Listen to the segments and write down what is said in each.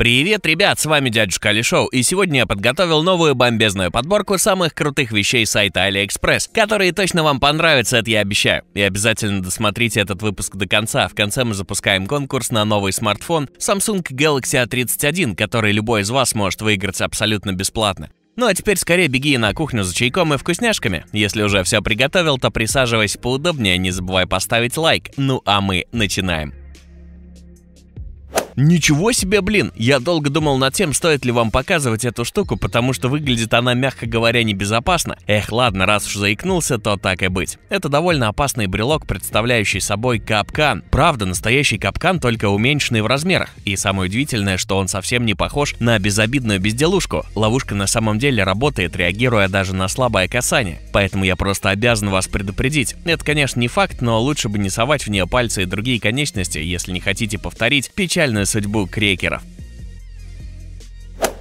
Привет, ребят, с вами дядюшка Али и сегодня я подготовил новую бомбезную подборку самых крутых вещей сайта AliExpress, которые точно вам понравятся, это я обещаю. И обязательно досмотрите этот выпуск до конца, в конце мы запускаем конкурс на новый смартфон Samsung Galaxy A31, который любой из вас может выиграть абсолютно бесплатно. Ну а теперь скорее беги на кухню за чайком и вкусняшками. Если уже все приготовил, то присаживайся поудобнее, не забывай поставить лайк. Ну а мы начинаем. Ничего себе, блин! Я долго думал над тем, стоит ли вам показывать эту штуку, потому что выглядит она, мягко говоря, небезопасно. Эх, ладно, раз уж заикнулся, то так и быть. Это довольно опасный брелок, представляющий собой капкан. Правда, настоящий капкан, только уменьшенный в размерах. И самое удивительное, что он совсем не похож на безобидную безделушку. Ловушка на самом деле работает, реагируя даже на слабое касание. Поэтому я просто обязан вас предупредить. Это, конечно, не факт, но лучше бы не совать в нее пальцы и другие конечности, если не хотите повторить печально печальную судьбу крекеров.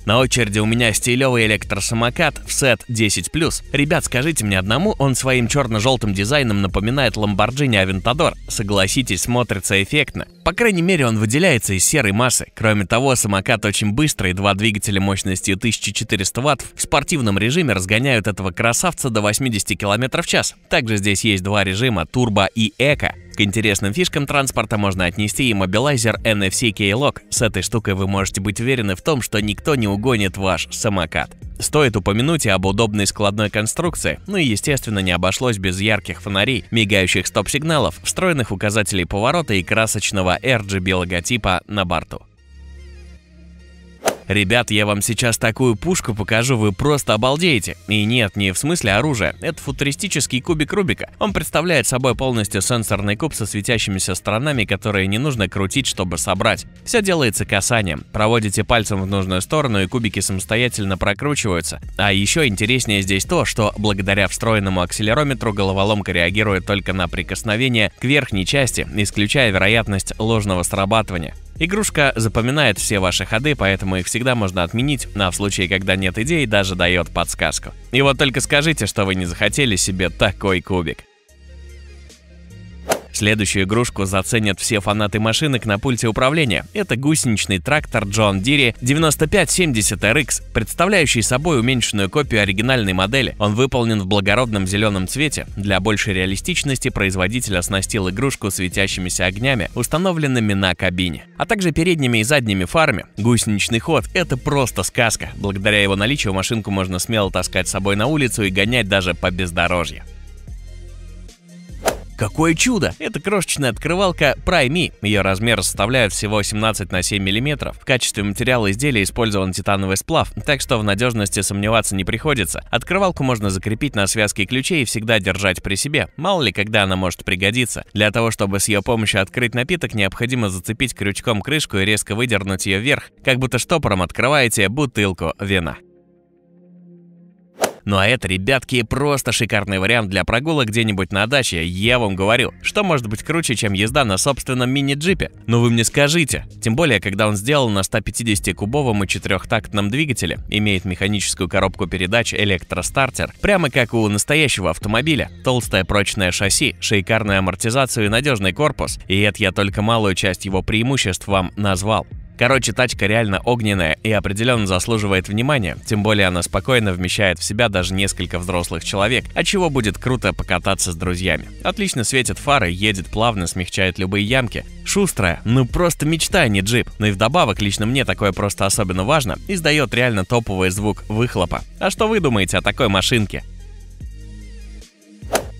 На очереди у меня стилевый электросамокат в сет 10+. Ребят, скажите мне одному, он своим черно-желтым дизайном напоминает Lamborghini Aventador. Согласитесь, смотрится эффектно. По крайней мере, он выделяется из серой массы. Кроме того, самокат очень быстрый, два двигателя мощностью 1400 ватт в спортивном режиме разгоняют этого красавца до 80 км в час. Также здесь есть два режима – турбо и эко. К интересным фишкам транспорта можно отнести и мобилайзер NFC Keylog. С этой штукой вы можете быть уверены в том, что никто не угонит ваш самокат. Стоит упомянуть и об удобной складной конструкции, ну и естественно не обошлось без ярких фонарей, мигающих стоп-сигналов, встроенных указателей поворота и красочного RGB логотипа на борту. Ребят, я вам сейчас такую пушку покажу, вы просто обалдеете. И нет, не в смысле оружия. Это футуристический кубик Рубика. Он представляет собой полностью сенсорный куб со светящимися сторонами, которые не нужно крутить, чтобы собрать. Все делается касанием. Проводите пальцем в нужную сторону, и кубики самостоятельно прокручиваются. А еще интереснее здесь то, что благодаря встроенному акселерометру головоломка реагирует только на прикосновение к верхней части, исключая вероятность ложного срабатывания. Игрушка запоминает все ваши ходы, поэтому их всегда можно отменить, а в случае, когда нет идей, даже дает подсказку. И вот только скажите, что вы не захотели себе такой кубик. Следующую игрушку заценят все фанаты машинок на пульте управления. Это гусеничный трактор John Deere 9570RX, представляющий собой уменьшенную копию оригинальной модели. Он выполнен в благородном зеленом цвете. Для большей реалистичности производитель оснастил игрушку светящимися огнями, установленными на кабине, а также передними и задними фарами. Гусеничный ход — это просто сказка. Благодаря его наличию машинку можно смело таскать с собой на улицу и гонять даже по бездорожью. Какое чудо! Это крошечная открывалка PrimeMe. Ее размер составляет всего 17 на 7 мм. В качестве материала изделия использован титановый сплав, так что в надежности сомневаться не приходится. Открывалку можно закрепить на связке ключей и всегда держать при себе. Мало ли, когда она может пригодиться. Для того, чтобы с ее помощью открыть напиток, необходимо зацепить крючком крышку и резко выдернуть ее вверх, как будто штопором открываете бутылку вина. Ну а это, ребятки, просто шикарный вариант для прогулок где-нибудь на даче, я вам говорю. Что может быть круче, чем езда на собственном мини-джипе? Ну вы мне скажите. Тем более, когда он сделан на 150-кубовом и четырехтактном двигателе, имеет механическую коробку передач электростартер, прямо как у настоящего автомобиля. Толстое прочное шасси, шикарную амортизацию и надежный корпус. И это я только малую часть его преимуществ вам назвал. Короче, тачка реально огненная и определенно заслуживает внимания, тем более она спокойно вмещает в себя даже несколько взрослых человек, от а чего будет круто покататься с друзьями. Отлично светит фары, едет плавно, смягчает любые ямки. Шустрая, ну просто мечта, а не джип. Ну и вдобавок, лично мне такое просто особенно важно, издает реально топовый звук выхлопа. А что вы думаете о такой машинке?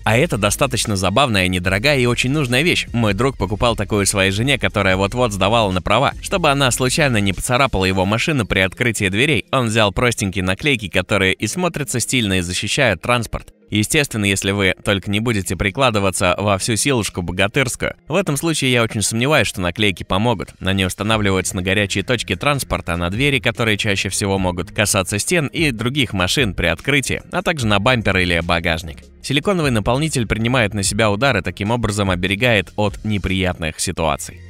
А это достаточно забавная, недорогая и очень нужная вещь. Мой друг покупал такую своей жене, которая вот-вот сдавала на права. Чтобы она случайно не поцарапала его машину при открытии дверей, он взял простенькие наклейки, которые и смотрятся стильно и защищают транспорт. Естественно, если вы только не будете прикладываться во всю силушку богатырскую. В этом случае я очень сомневаюсь, что наклейки помогут. Они устанавливаются на горячие точки транспорта, на двери, которые чаще всего могут касаться стен и других машин при открытии, а также на бампер или багажник. Силиконовый наполнитель принимает на себя удары, таким образом оберегает от неприятных ситуаций.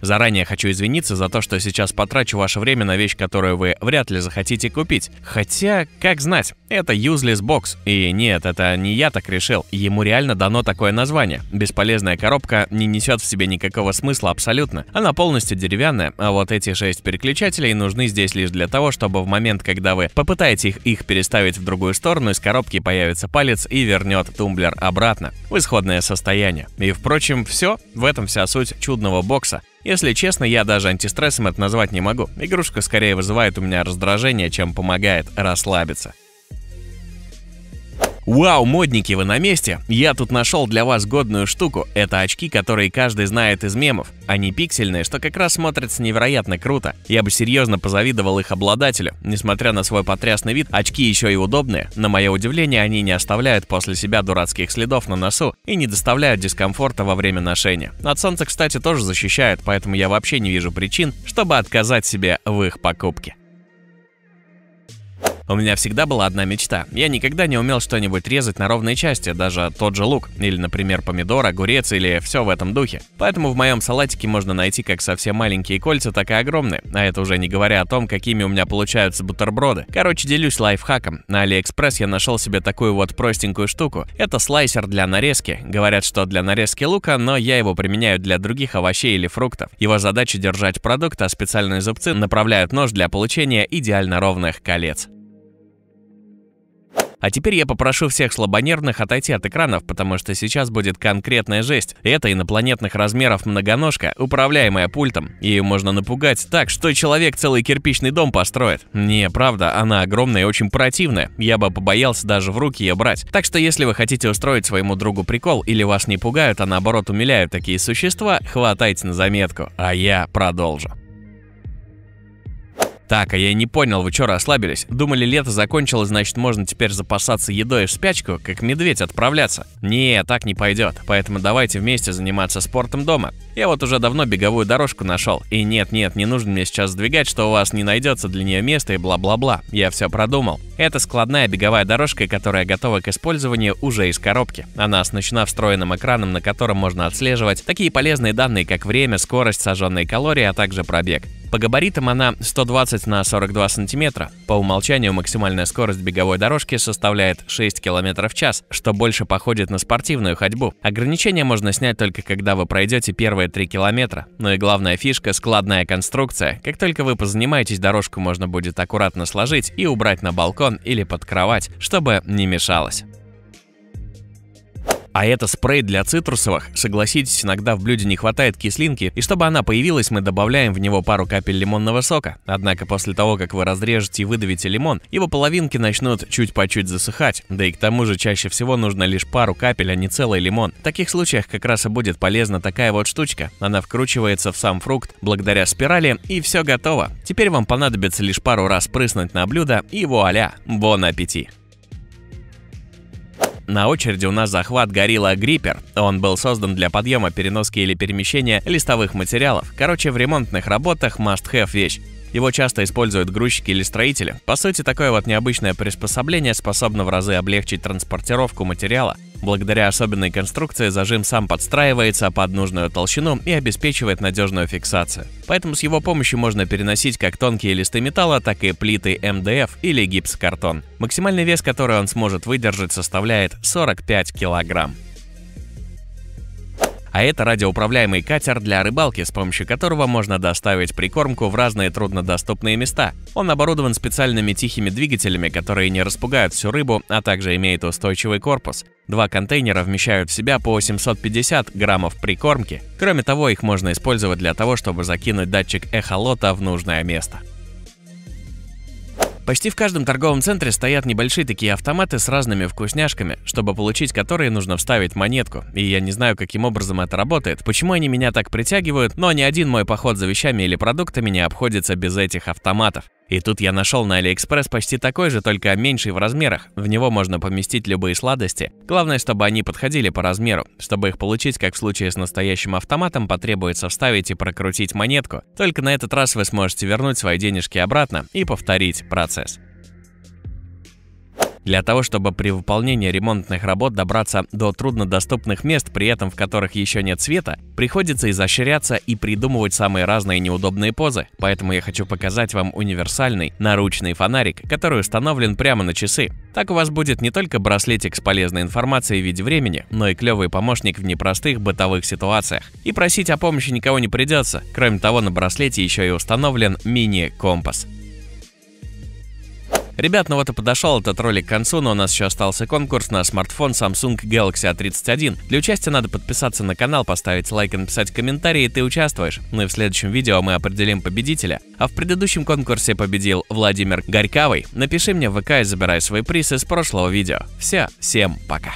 Заранее хочу извиниться за то, что сейчас потрачу ваше время на вещь, которую вы вряд ли захотите купить. Хотя, как знать, это Useless Box. И нет, это не я так решил. Ему реально дано такое название. Бесполезная коробка не несет в себе никакого смысла абсолютно. Она полностью деревянная, а вот эти шесть переключателей нужны здесь лишь для того, чтобы в момент, когда вы попытаетесь их переставить в другую сторону, из коробки появится палец и вернет тумблер обратно в исходное состояние. И, впрочем, все. В этом вся суть чудного бокса. Если честно, я даже антистрессом это назвать не могу. Игрушка скорее вызывает у меня раздражение, чем помогает расслабиться. Вау, модники, вы на месте! Я тут нашел для вас годную штуку. Это очки, которые каждый знает из мемов. Они пиксельные, что как раз смотрится невероятно круто. Я бы серьезно позавидовал их обладателю. Несмотря на свой потрясный вид, очки еще и удобные. На мое удивление, они не оставляют после себя дурацких следов на носу и не доставляют дискомфорта во время ношения. От солнца, кстати, тоже защищают, поэтому я вообще не вижу причин, чтобы отказать себе в их покупке. У меня всегда была одна мечта. Я никогда не умел что-нибудь резать на ровные части, даже тот же лук, или, например, помидор, огурец или все в этом духе. Поэтому в моем салатике можно найти как совсем маленькие кольца, так и огромные. А это уже не говоря о том, какими у меня получаются бутерброды. Короче, делюсь лайфхаком. На Алиэкспресс я нашел себе такую вот простенькую штуку. Это слайсер для нарезки. Говорят, что для нарезки лука, но я его применяю для других овощей или фруктов. Его задача держать продукт, а специальные зубцы направляют нож для получения идеально ровных колец. А теперь я попрошу всех слабонервных отойти от экранов, потому что сейчас будет конкретная жесть. Это инопланетных размеров многоножка, управляемая пультом. Ее можно напугать так, что человек целый кирпичный дом построит. Не, правда, она огромная и очень противная. Я бы побоялся даже в руки ее брать. Так что если вы хотите устроить своему другу прикол или вас не пугают, а наоборот умиляют такие существа, хватайте на заметку. А я продолжу. Так, а я не понял, вы что расслабились? Думали, лето закончилось, значит, можно теперь запасаться едой в спячку, как медведь отправляться? Не, так не пойдет. Поэтому давайте вместе заниматься спортом дома. Я вот уже давно беговую дорожку нашел. И нет-нет, не нужно мне сейчас сдвигать, что у вас не найдется для нее места и бла-бла-бла. Я все продумал. Это складная беговая дорожка, которая готова к использованию уже из коробки. Она оснащена встроенным экраном, на котором можно отслеживать такие полезные данные, как время, скорость, сожженные калории, а также пробег. По габаритам она 120 на 42 сантиметра. По умолчанию максимальная скорость беговой дорожки составляет 6 км в час, что больше походит на спортивную ходьбу. Ограничение можно снять только когда вы пройдете первые 3 километра. Ну и главная фишка – складная конструкция. Как только вы позанимаетесь, дорожку можно будет аккуратно сложить и убрать на балкон или под кровать, чтобы не мешалось. А это спрей для цитрусовых. Согласитесь, иногда в блюде не хватает кислинки, и чтобы она появилась, мы добавляем в него пару капель лимонного сока. Однако после того, как вы разрежете и выдавите лимон, его половинки начнут чуть по чуть засыхать. Да и к тому же чаще всего нужно лишь пару капель, а не целый лимон. В таких случаях как раз и будет полезна такая вот штучка. Она вкручивается в сам фрукт благодаря спирали, и все готово. Теперь вам понадобится лишь пару раз прыснуть на блюдо, и вуаля, бон аппетит! На очереди у нас захват Gorilla Gripper. Он был создан для подъема, переноски или перемещения листовых материалов. Короче, в ремонтных работах must-have вещь. Его часто используют грузчики или строители. По сути, такое вот необычное приспособление способно в разы облегчить транспортировку материала, Благодаря особенной конструкции зажим сам подстраивается под нужную толщину и обеспечивает надежную фиксацию. Поэтому с его помощью можно переносить как тонкие листы металла, так и плиты МДФ или гипсокартон. Максимальный вес, который он сможет выдержать, составляет 45 килограмм. А это радиоуправляемый катер для рыбалки, с помощью которого можно доставить прикормку в разные труднодоступные места. Он оборудован специальными тихими двигателями, которые не распугают всю рыбу, а также имеет устойчивый корпус. Два контейнера вмещают в себя по 850 граммов прикормки. Кроме того, их можно использовать для того, чтобы закинуть датчик эхолота в нужное место. Почти в каждом торговом центре стоят небольшие такие автоматы с разными вкусняшками, чтобы получить которые нужно вставить монетку. И я не знаю, каким образом это работает, почему они меня так притягивают, но ни один мой поход за вещами или продуктами не обходится без этих автоматов. И тут я нашел на Алиэкспресс почти такой же, только меньший в размерах. В него можно поместить любые сладости. Главное, чтобы они подходили по размеру. Чтобы их получить, как в случае с настоящим автоматом, потребуется вставить и прокрутить монетку. Только на этот раз вы сможете вернуть свои денежки обратно и повторить процесс. Для того, чтобы при выполнении ремонтных работ добраться до труднодоступных мест, при этом в которых еще нет света, приходится изощряться и придумывать самые разные неудобные позы. Поэтому я хочу показать вам универсальный наручный фонарик, который установлен прямо на часы. Так у вас будет не только браслетик с полезной информацией в виде времени, но и клевый помощник в непростых бытовых ситуациях. И просить о помощи никого не придется. Кроме того, на браслете еще и установлен мини-компас. Ребят, ну вот и подошел этот ролик к концу, но у нас еще остался конкурс на смартфон Samsung Galaxy A31. Для участия надо подписаться на канал, поставить лайк и написать комментарий, и ты участвуешь. Ну и в следующем видео мы определим победителя. А в предыдущем конкурсе победил Владимир Горьковый. Напиши мне в ВК и забирай свой приз из прошлого видео. Все, всем пока.